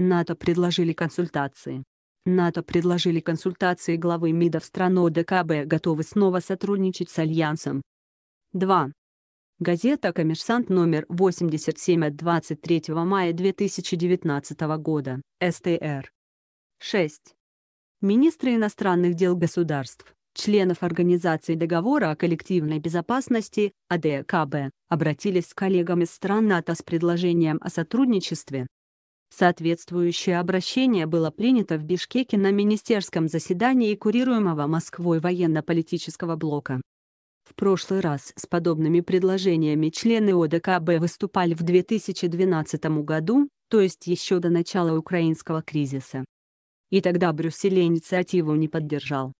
НАТО предложили консультации. НАТО предложили консультации главы МИДа в страну ДКБ готовы снова сотрудничать с Альянсом. 2. Газета «Коммерсант» номер 87 от 23 мая 2019 года, СТР. 6. Министры иностранных дел государств, членов Организации договора о коллективной безопасности, АДКБ, обратились с коллегами стран НАТО с предложением о сотрудничестве, Соответствующее обращение было принято в Бишкеке на министерском заседании курируемого Москвой военно-политического блока. В прошлый раз с подобными предложениями члены ОДКБ выступали в 2012 году, то есть еще до начала украинского кризиса. И тогда Брюссель инициативу не поддержал.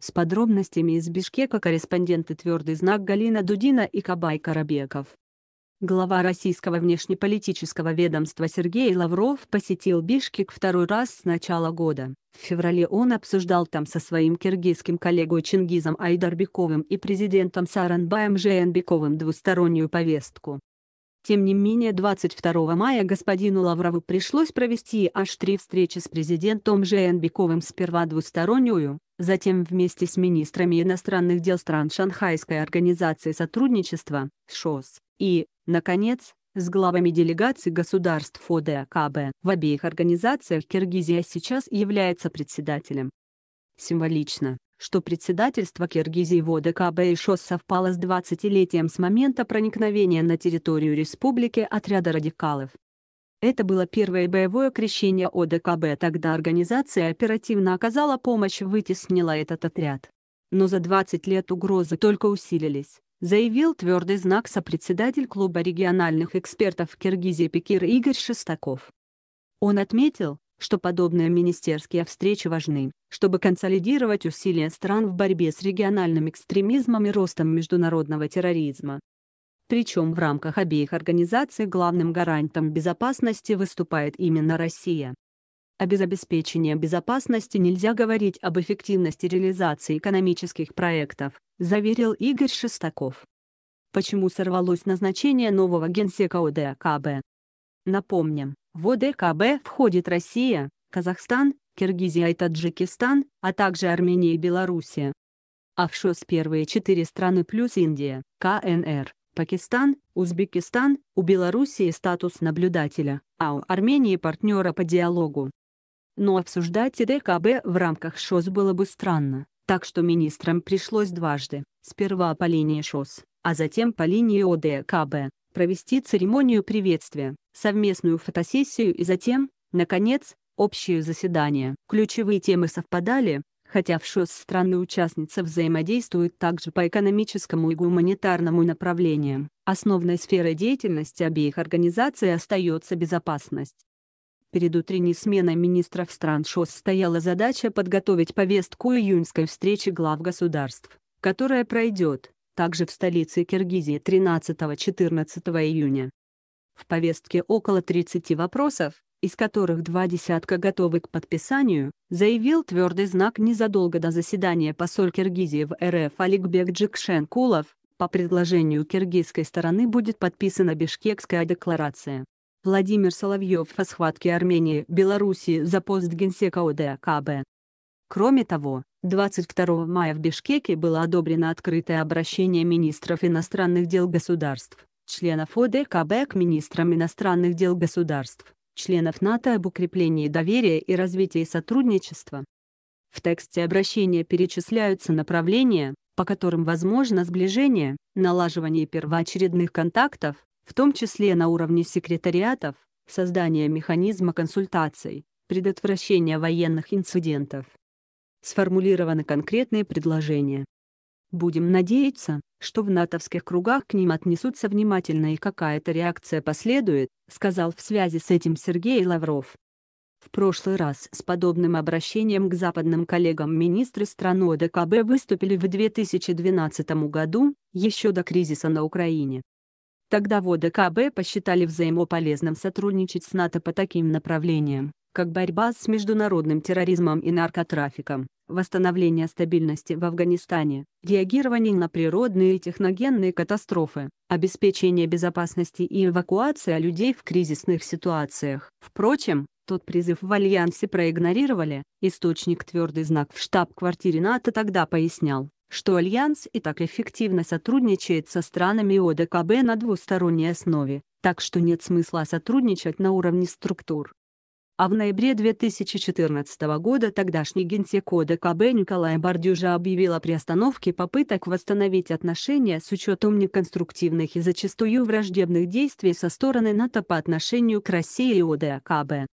С подробностями из Бишкека корреспонденты «Твердый знак» Галина Дудина и Кабай Карабеков. Глава российского внешнеполитического ведомства Сергей Лавров посетил Бишкек второй раз с начала года. В феврале он обсуждал там со своим киргизским коллегой Чингизом Айдарбековым и президентом Саранбаем Жээнбековым двустороннюю повестку. Тем не менее 22 мая господину Лаврову пришлось провести аж три встречи с президентом Жээнбековым: сперва двустороннюю, затем вместе с министрами иностранных дел стран Шанхайской организации сотрудничества, ШОС, и, Наконец, с главами делегаций государств ОДКБ в обеих организациях Киргизия сейчас является председателем. Символично, что председательство Киргизии в ОДКБ и ШОС совпало с 20-летием с момента проникновения на территорию республики отряда радикалов. Это было первое боевое крещение ОДКБ, тогда организация оперативно оказала помощь и вытеснила этот отряд. Но за 20 лет угрозы только усилились заявил твердый знак сопредседатель клуба региональных экспертов Киргизии Пекир Игорь Шестаков. Он отметил, что подобные министерские встречи важны, чтобы консолидировать усилия стран в борьбе с региональным экстремизмом и ростом международного терроризма. Причем в рамках обеих организаций главным гарантом безопасности выступает именно Россия. А без обеспечения безопасности нельзя говорить об эффективности реализации экономических проектов, заверил Игорь Шестаков. Почему сорвалось назначение нового генсека ОДКБ? Напомним, в ОДКБ входит Россия, Казахстан, Киргизия и Таджикистан, а также Армения и Белоруссия. А в ШОС первые четыре страны плюс Индия, КНР, Пакистан, Узбекистан, у Белоруссии статус наблюдателя, а у Армении партнера по диалогу но обсуждать ДКБ в рамках ШОС было бы странно, так что министрам пришлось дважды, сперва по линии ШОС, а затем по линии ОДКБ, провести церемонию приветствия, совместную фотосессию и затем, наконец, общее заседание. Ключевые темы совпадали, хотя в ШОС страны-участницы взаимодействуют также по экономическому и гуманитарному направлениям. Основной сферой деятельности обеих организаций остается безопасность. Перед утренней сменой министров стран ШОС стояла задача подготовить повестку июньской встречи глав государств, которая пройдет, также в столице Киргизии 13-14 июня. В повестке около 30 вопросов, из которых два десятка готовы к подписанию, заявил твердый знак незадолго до заседания посоль Киргизии в РФ Аликбек Джикшенкулов, по предложению киргизской стороны будет подписана Бишкекская декларация. Владимир Соловьев о схватке Армении Белоруссии за пост генсека ОДКБ. Кроме того, 22 мая в Бишкеке было одобрено открытое обращение министров иностранных дел государств, членов ОДКБ к министрам иностранных дел государств, членов НАТО об укреплении доверия и развитии сотрудничества. В тексте обращения перечисляются направления, по которым возможно сближение, налаживание первоочередных контактов, в том числе на уровне секретариатов, создание механизма консультаций, предотвращения военных инцидентов. Сформулированы конкретные предложения. Будем надеяться, что в натовских кругах к ним отнесутся внимательно и какая-то реакция последует, сказал в связи с этим Сергей Лавров. В прошлый раз с подобным обращением к западным коллегам министры стран ОДКБ выступили в 2012 году, еще до кризиса на Украине. Тогда ВОД и КБ посчитали взаимополезным сотрудничать с НАТО по таким направлениям, как борьба с международным терроризмом и наркотрафиком, восстановление стабильности в Афганистане, реагирование на природные и техногенные катастрофы, обеспечение безопасности и эвакуация людей в кризисных ситуациях. Впрочем, тот призыв в Альянсе проигнорировали, источник «Твердый знак» в штаб-квартире НАТО тогда пояснял, что Альянс и так эффективно сотрудничает со странами ОДКБ на двусторонней основе, так что нет смысла сотрудничать на уровне структур. А в ноябре 2014 года тогдашний генсек ОДКБ Николай Бордюжа объявил о приостановке попыток восстановить отношения с учетом неконструктивных и зачастую враждебных действий со стороны НАТО по отношению к России и ОДКБ.